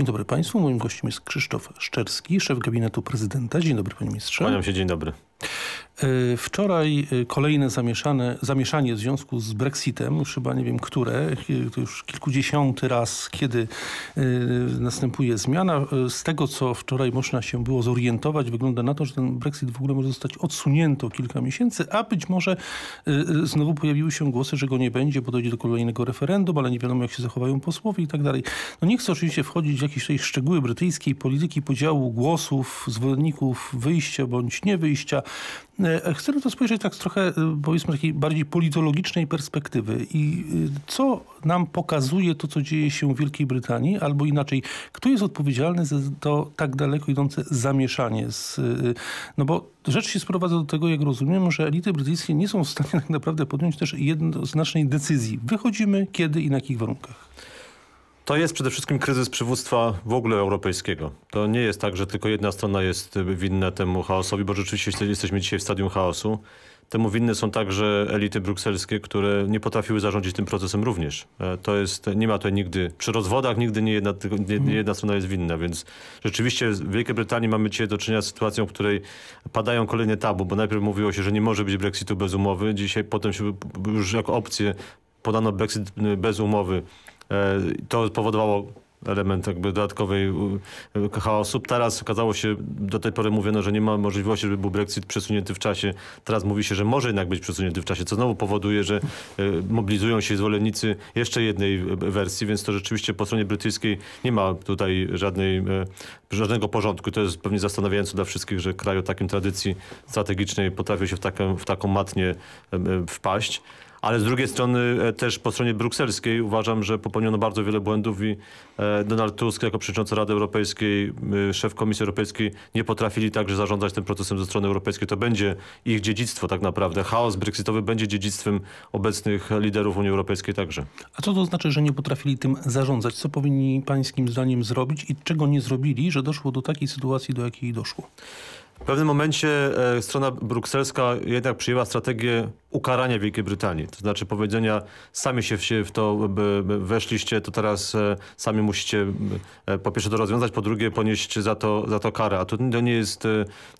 Dzień dobry Państwu. Moim gościem jest Krzysztof Szczerski, szef gabinetu prezydenta. Dzień dobry, panie ministrze. Kłaniam się, dzień dobry. E, wczoraj e, kolejne zamieszane, zamieszanie w związku z Brexitem, już chyba nie wiem które, e, to już kilkudziesiąty raz, kiedy następuje zmiana. Z tego, co wczoraj można się było zorientować, wygląda na to, że ten Brexit w ogóle może zostać odsunięty o kilka miesięcy, a być może znowu pojawiły się głosy, że go nie będzie, bo dojdzie do kolejnego referendum, ale nie wiadomo, jak się zachowają posłowie i tak dalej. No nie chcę oczywiście wchodzić w jakieś tej szczegóły brytyjskiej polityki podziału głosów, zwolenników wyjścia bądź nie wyjścia. E, chcę na to spojrzeć tak trochę, e, powiedzmy, takiej bardziej politologicznej perspektywy. I e, co nam pokazuje to, co dzieje się w Wielkiej Brytanii, albo inaczej, kto jest odpowiedzialny za to tak daleko idące zamieszanie? Z, no bo rzecz się sprowadza do tego, jak rozumiem, że elity brytyjskie nie są w stanie tak naprawdę podjąć też jednoznacznej decyzji. Wychodzimy, kiedy i na jakich warunkach. To jest przede wszystkim kryzys przywództwa w ogóle europejskiego. To nie jest tak, że tylko jedna strona jest y, winna temu chaosowi, bo rzeczywiście jesteśmy dzisiaj w stadium chaosu. Temu winne są także elity brukselskie, które nie potrafiły zarządzić tym procesem również. E, to jest, nie ma tutaj nigdy, przy rozwodach nigdy nie jedna, nie jedna strona jest winna, więc rzeczywiście w Wielkiej Brytanii mamy dzisiaj do czynienia z sytuacją, w której padają kolejne tabu, bo najpierw mówiło się, że nie może być Brexitu bez umowy, dzisiaj potem się już jako opcję podano Brexit y, bez umowy E, to powodowało element jakby dodatkowej chaosu. Teraz okazało się, do tej pory mówiono, że nie ma możliwości, żeby był Brexit przesunięty w czasie. Teraz mówi się, że może jednak być przesunięty w czasie, co znowu powoduje, że e, mobilizują się zwolennicy jeszcze jednej e, wersji, więc to rzeczywiście po stronie brytyjskiej nie ma tutaj żadnej, żadnego porządku. To jest pewnie zastanawiające dla wszystkich, że kraj o takim tradycji strategicznej potrafił się w taką, w taką matnię wpaść ale z drugiej strony e, też po stronie brukselskiej uważam, że popełniono bardzo wiele błędów i e, Donald Tusk jako przewodniczący Rady Europejskiej, e, szef Komisji Europejskiej nie potrafili także zarządzać tym procesem ze strony europejskiej. To będzie ich dziedzictwo tak naprawdę. Chaos brexitowy będzie dziedzictwem obecnych liderów Unii Europejskiej także. A co to znaczy, że nie potrafili tym zarządzać? Co powinni pańskim zdaniem zrobić i czego nie zrobili, że doszło do takiej sytuacji, do jakiej doszło? W pewnym momencie strona brukselska jednak przyjęła strategię ukarania Wielkiej Brytanii. To znaczy powiedzenia, sami się w, się w to weszliście, to teraz e, sami musicie e, po pierwsze to rozwiązać, po drugie ponieść za to, za to karę. A to, to, nie jest, e,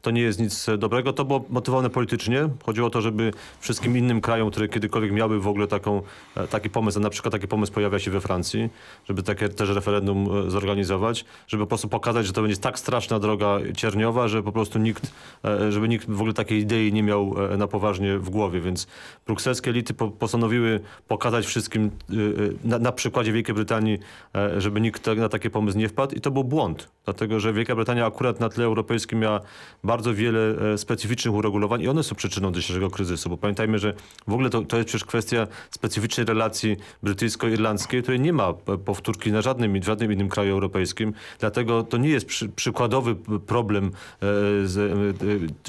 to nie jest nic dobrego. To było motywowane politycznie. Chodziło o to, żeby wszystkim innym krajom, które kiedykolwiek miały w ogóle taką, taki pomysł, a na przykład taki pomysł pojawia się we Francji, żeby takie też referendum zorganizować, żeby po prostu pokazać, że to będzie tak straszna droga cierniowa, że po prostu nikt, żeby nikt w ogóle takiej idei nie miał na poważnie w głowie, więc więc brukselskie elity po, postanowiły pokazać wszystkim y, y, na, na, przykładzie Wielkiej Brytanii, e, żeby nikt na taki pomysł nie wpadł i to był błąd, dlatego że Wielka Brytania akurat na tle europejskim miała bardzo wiele e, specyficznych uregulowań i one są przyczyną dzisiejszego kryzysu, bo pamiętajmy, że w ogóle to, to jest przecież kwestia specyficznej relacji brytyjsko-irlandzkiej, której nie ma e, powtórki na żadnym, żadnym innym kraju europejskim, dlatego to nie jest przy, przykładowy problem, z,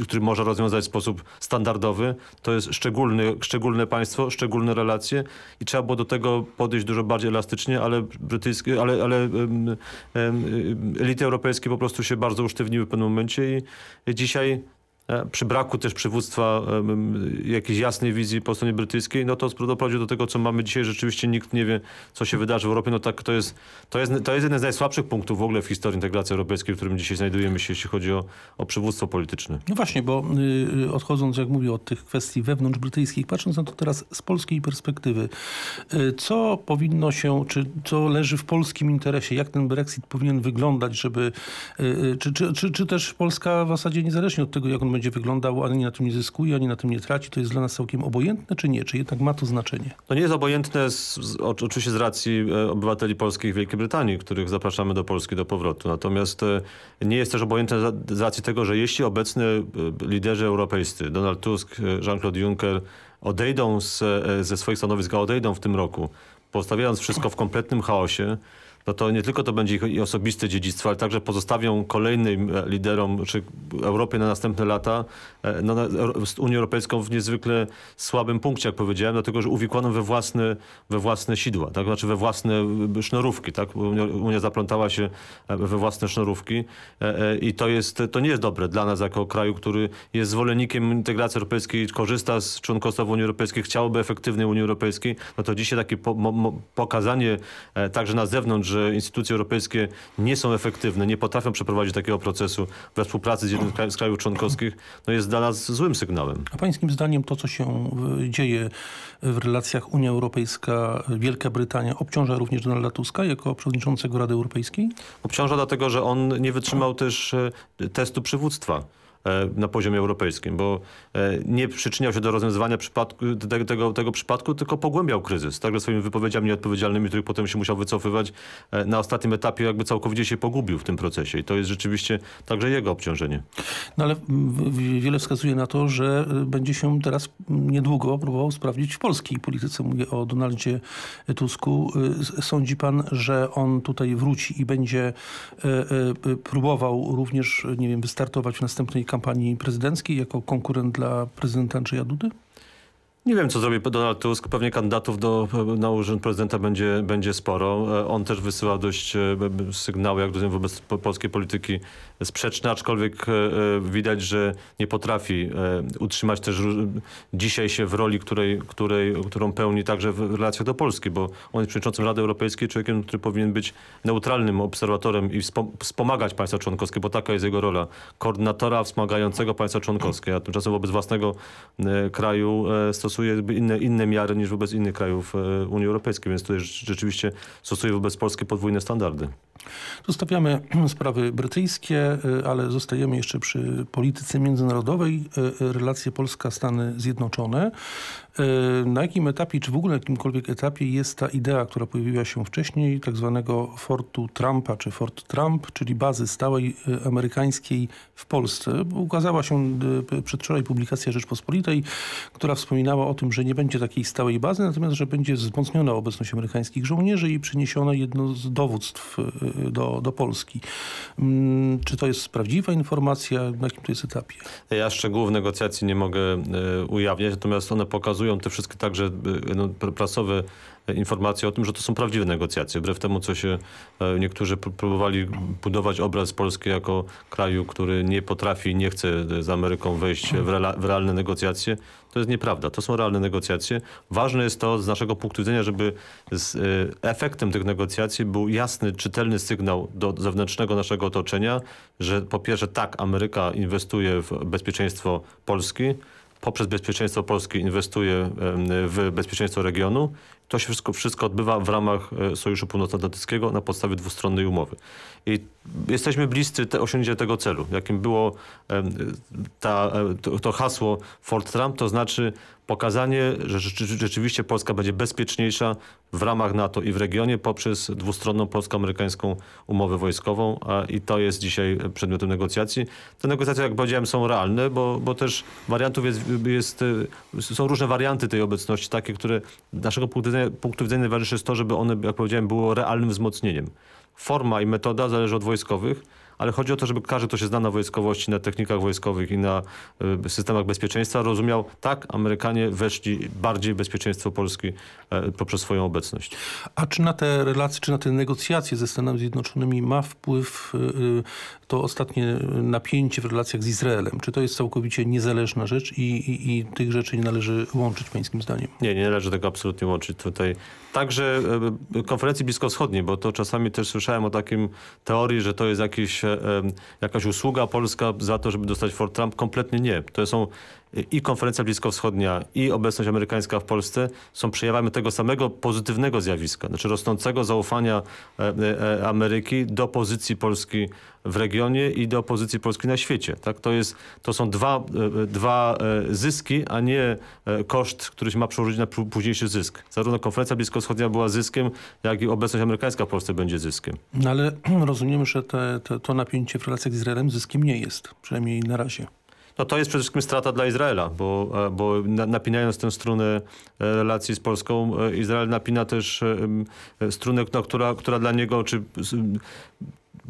który można rozwiązać w sposób standardowy, to jest szczególny szczególny, szczególne państwo, szczególne relacje i trzeba było do tego podejść dużo bardziej elastycznie, ale brytyjskie, ale, ale um, um, elity europejskie po prostu się bardzo usztywniły w pewnym momencie i dzisiaj E, przy braku też przywództwa jakiejś jasnej wizji po stronie brytyjskiej, no to doprowadził do tego, co mamy dzisiaj. Rzeczywiście nikt nie wie, co się wydarzy w Europie. No tak, to jest, to jest, to jest jeden z najsłabszych punktów w ogóle w historii integracji europejskiej, w którym dzisiaj znajdujemy się, jeśli chodzi o, o przywództwo polityczne. No właśnie, bo y, y odchodząc, jak mówię, od tych kwestii wewnątrz brytyjskich, patrząc na to teraz z polskiej perspektywy, y, co powinno się, czy co leży w polskim interesie, jak ten Brexit powinien wyglądać, żeby, y, y czy, czy, czy, czy też Polska w zasadzie niezależnie od tego, jak on będzie będzie wyglądał, ani na tym nie zyskuje, ani na tym nie traci, to jest dla nas całkiem obojętne, czy nie? Czy jednak ma to znaczenie? To nie jest obojętne z, z, oczywiście z racji e, obywateli polskich Wielkiej Brytanii, których zapraszamy do Polski do powrotu. Natomiast e, nie jest też obojętne z racji tego, że jeśli obecni e, liderzy europejscy, Donald Tusk, Jean-Claude Juncker, odejdą z, ze swoich stanowisk, a odejdą w tym roku, postawiając wszystko w kompletnym chaosie, no to nie tylko to będzie ich osobiste dziedzictwo, ale także pozostawią kolejnym e, liderom czy Europie na następne lata no, z Unią Europejską w niezwykle słabym punkcie, jak powiedziałem, dlatego że uwikłaną we własne, we własne sidła, tak? znaczy we własne sznurówki. Tak? Unia, Unia zaplątała się e, we własne sznurówki i to, jest, to nie jest dobre dla nas jako kraju, który jest zwolennikiem integracji europejskiej, korzysta z członkostwa w Unii Europejskiej, chciałby efektywnej Unii Europejskiej, no to dzisiaj takie po, mo, pokazanie także na zewnątrz, że instytucje europejskie nie są efektywne, nie potrafią przeprowadzić takiego procesu we współpracy z jednym z krajów członkowskich, no jest dla nas złym sygnałem. A pańskim zdaniem to, co się dzieje w relacjach Unia Europejska, Wielka Brytania obciąża również Donalda Tuska jako przewodniczącego Rady Europejskiej? Obciąża dlatego, że on nie wytrzymał też e, testu przywództwa. E, na poziomie europejskim, bo e, nie przyczyniał się do rozwiązywania przypadku, tego, tego, tego, przypadku, tylko pogłębiał kryzys. Także swoimi wypowiedziami nieodpowiedzialnymi, których potem się musiał wycofywać, e, na ostatnim etapie jakby całkowicie się pogubił w tym procesie i to jest rzeczywiście także jego obciążenie. No ale wiele wskazuje na to, że będzie się teraz niedługo próbował sprawdzić w polskiej polityce. Mówię o Donaldzie Tusku. Sądzi pan, że on tutaj wróci i będzie próbował również, nie wiem, wystartować w następnej kampanii prezydenckiej jako konkurent dla prezydenta Andrzeja Dudy? Nie wiem, co zrobi Donald Tusk. Pewnie kandydatów do, na urząd prezydenta będzie, będzie sporo. E, on też wysyła dość e, sygnały, jak rozumiem, wobec polskiej polityki sprzeczne, aczkolwiek e, widać, że nie potrafi utrzymać też dzisiaj się w roli, której, której, którą pełni także w relacjach do Polski, bo on jest przewodniczącym Rady Europejskiej, człowiekiem, który powinien być neutralnym obserwatorem i wspomagać państwa członkowskie, bo taka jest jego rola. Koordynatora wspomagającego państwa członkowskie, a tymczasem wobec własnego kraju stosuje stosuje inne, inne miary niż wobec innych krajów e, Unii Europejskiej, więc tutaj rzeczywiście stosuje wobec Polski podwójne standardy. Zostawiamy sprawy brytyjskie, e, ale zostajemy jeszcze przy polityce międzynarodowej. E, relacje Polska-Stany Zjednoczone. E, na jakim etapie, czy w ogóle na jakimkolwiek etapie jest ta idea, która pojawiła się wcześniej, tak zwanego Fortu Trumpa, czy Fort Trump, czyli bazy stałej e, amerykańskiej w Polsce? Ukazała się e, przedwczoraj publikacja Rzeczpospolitej, która wspominała o tym, że nie będzie takiej stałej bazy, natomiast, że będzie wzmocniona obecność amerykańskich żołnierzy i przeniesiona jedno z dowództw do, do Polski. Mm, czy to jest prawdziwa informacja? Na jakim to jest etapie? Ja szczegółów negocjacji nie mogę ujawniać, natomiast one pokazują, pokazują te wszystkie także y, no, prasowe e, informacje o tym, że to są prawdziwe negocjacje. Wbrew temu, co się e, niektórzy próbowali budować obraz Polski jako kraju, który nie potrafi, nie chce e, z Ameryką wejść w, w realne negocjacje, to jest nieprawda. To są realne negocjacje. Ważne jest to z naszego punktu widzenia, żeby z efektem tych negocjacji był jasny, czytelny sygnał do zewnętrznego naszego otoczenia, że po pierwsze tak, Ameryka inwestuje w bezpieczeństwo Polski, poprzez bezpieczeństwo Polski inwestuje w bezpieczeństwo regionu. To się wszystko, wszystko odbywa w ramach e, Sojuszu Północnoatlantyckiego na podstawie dwustronnej umowy. I Jesteśmy bliscy te, osiągnięcia tego celu, jakim było ta, e, to, to hasło Fort Trump, to znaczy pokazanie, że rzeczywiście Polska będzie bezpieczniejsza w ramach NATO i w regionie poprzez dwustronną polsko-amerykańską umowę wojskową i to jest dzisiaj przedmiotem negocjacji. Te negocjacje, jak powiedziałem, są realne, bo, bo też wariantów jest, jest, e, są różne warianty tej obecności, takie, które naszego punktu widzenia, punktu widzenia jest to, żeby one, jak powiedziałem, było realnym wzmocnieniem forma i metoda zależy od wojskowych ale chodzi o to, żeby każdy, kto się zna na wojskowości, na technikach wojskowych i na y, systemach bezpieczeństwa, rozumiał, tak, Amerykanie weszli bardziej w bezpieczeństwo Polski e, poprzez swoją obecność. A czy na te relacje, czy na te negocjacje ze Stanami Zjednoczonymi ma wpływ y, y, to ostatnie napięcie w relacjach z Izraelem? Czy to jest całkowicie niezależna rzecz i, i, i tych rzeczy nie należy łączyć, pańskim zdaniem? Nie, nie należy tego absolutnie łączyć tutaj. Także e, e, konferencji bliskowschodniej, bo to czasami też słyszałem o takim teorii, że to jest jakiś E, jakaś usługa polska za to, żeby dostać Fort Trump. Kompletnie nie. To są i konferencja bliskowschodnia, i obecność amerykańska w Polsce są przejawami tego samego pozytywnego zjawiska, znaczy rosnącego zaufania e, e, e, Ameryki do pozycji Polski w regionie i do pozycji Polski na świecie. Tak? To, jest, to są dwa, dwa zyski, a nie koszt, który się ma przełożyć na późniejszy zysk. Zarówno konferencja bliskowschodnia była zyskiem, jak i obecność amerykańska w Polsce będzie zyskiem. No ale rozumiemy, że te, te, to napięcie w relacjach z Izraelem zyskiem nie jest, przynajmniej na razie. No to jest przede wszystkim strata dla Izraela, bo, e, bo napinając tę strunę e, relacji z Polską, e, Izrael napina też strunę, no, która, która dla niego, czy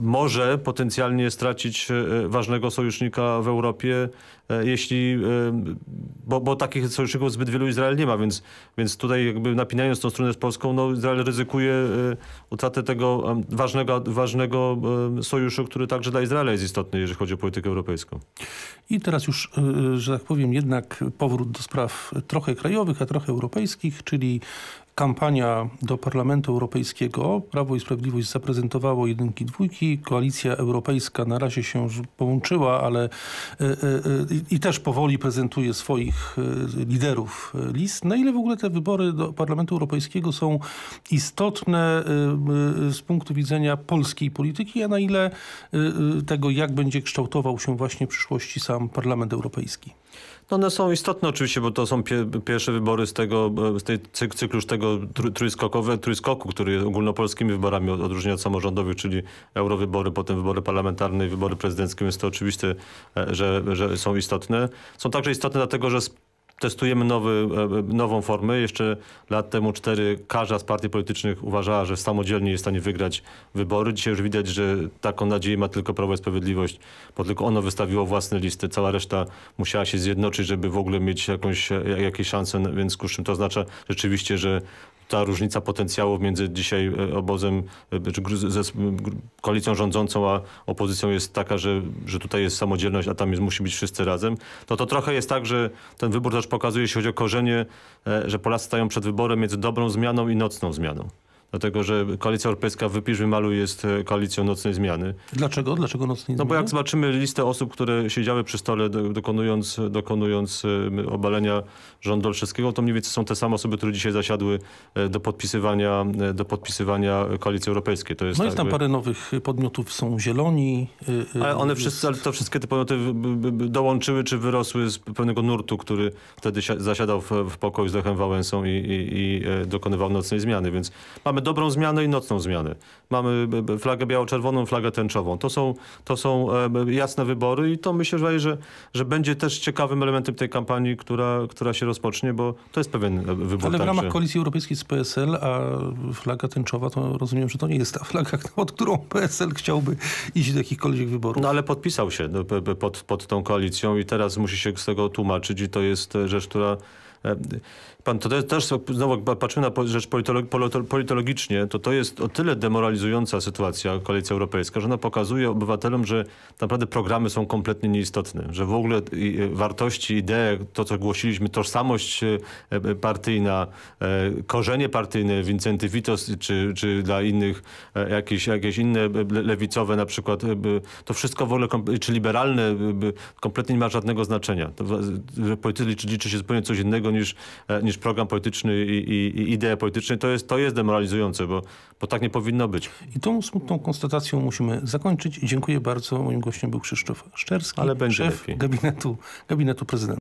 może potencjalnie stracić e, ważnego sojusznika w Europie, e, jeśli, e, bo, bo takich sojuszników zbyt wielu Izrael nie ma, więc, więc tutaj jakby napinając tą stronę z Polską, no Izrael ryzykuje utratę tego ważnego, ważnego sojuszu, który także dla Izraela jest istotny, jeżeli chodzi o politykę europejską. I teraz już, że tak powiem, jednak powrót do spraw trochę krajowych, a trochę europejskich, czyli kampania do Parlamentu Europejskiego. Prawo i Sprawiedliwość zaprezentowało jedynki, dwójki. Koalicja Europejska na razie się połączyła, ale y, y, y, i też powoli prezentuje swoich e, liderów e, list. Na no ile w ogóle te wybory do Parlamentu Europejskiego są istotne e, z punktu widzenia polskiej polityki, a na ile tego, jak będzie kształtował się właśnie w przyszłości sam Parlament Europejski? No, one są istotne oczywiście, bo to są pie pierwsze wybory z tego, z tej cyk cyklu tego trójskokowe, trójskoku, który jest ogólnopolskimi wyborami odróżnia od samorządowych, czyli eurowybory, potem wybory parlamentarne i wybory prezydenckie, więc to oczywiście, e, że, że są istotne. Są także istotne dlatego, że testujemy nowy, e, e, nową formę. Jeszcze lat temu cztery każda z partii politycznych uważała, że samodzielnie jest w stanie wygrać wybory. Dzisiaj już widać, że taką nadzieję ma tylko Prawo i Sprawiedliwość, bo tylko ono wystawiło własne listy. Cała reszta musiała się zjednoczyć, żeby w ogóle mieć jakąś, e, jakieś szanse, więc z czym to oznacza rzeczywiście, że ta różnica potencjału między dzisiaj e, obozem, ze koalicją rządzącą a opozycją jest taka, że, że tutaj jest samodzielność, a tam jest, musi być wszyscy razem, to to trochę jest tak, że ten wybór też pokazuje, jeśli chodzi o korzenie, e, że Polacy stają przed wyborem między dobrą zmianą i nocną zmianą. Dlatego, że koalicja europejska w wypisz malu jest e, koalicją nocnej zmiany. Dlaczego? Dlaczego nocnej zmiany? No bo jak zobaczymy listę osób, które siedziały przy stole dokonując, dokonując e, obalenia rządu Olszewskiego, to mniej więcej są te same osoby, które dzisiaj zasiadły e, do podpisywania, do podpisywania koalicji europejskiej. To jest no jest tam jakby... parę nowych podmiotów, są zieloni. Y, y, ale one wszyscy, ale to wszystkie te podmioty dołączyły czy wyrosły z pewnego nurtu, który wtedy zasiadał w, w pokoju z Lechem Wałęsą i, i, i dokonywał nocnej zmiany, więc mamy dobrą zmianę i nocną zmianę. Mamy flagę biało-czerwoną, flagę tęczową. To są, to są e, jasne wybory i to myślę, że, że będzie też ciekawym elementem tej kampanii, która, która się rozpocznie, bo to jest pewien e, wybór. Ale w ramach także. Koalicji Europejskiej z PSL, a flaga tęczowa, to rozumiem, że to nie jest ta flaga, pod którą PSL chciałby iść do jakichkolwiek wyborów. No ale podpisał się no, pod, pod tą koalicją i teraz musi się z tego tłumaczyć i to jest rzecz, która e, Pan, to też, też znowu patrzymy na rzecz politolog, politologicznie, to to jest o tyle demoralizująca sytuacja koalicja europejska, że ona pokazuje obywatelom, że naprawdę programy są kompletnie nieistotne, że w ogóle wartości, idee, to co głosiliśmy, tożsamość e, e, partyjna, e, korzenie partyjne Wincenty Witos czy, czy dla innych jakieś, jakieś inne lewicowe na przykład, to wszystko w ogóle, czy liberalne, kompletnie nie ma żadnego znaczenia. politycy liczy, liczy się zupełnie coś innego niż, niż program polityczny i, i, i idee polityczne, to jest, to jest demoralizujące, bo, bo tak nie powinno być. I tą smutną konstatacją musimy zakończyć. Dziękuję bardzo. Moim gościem był Krzysztof Szczerski, Ale będzie szef gabinetu, gabinetu prezydenta.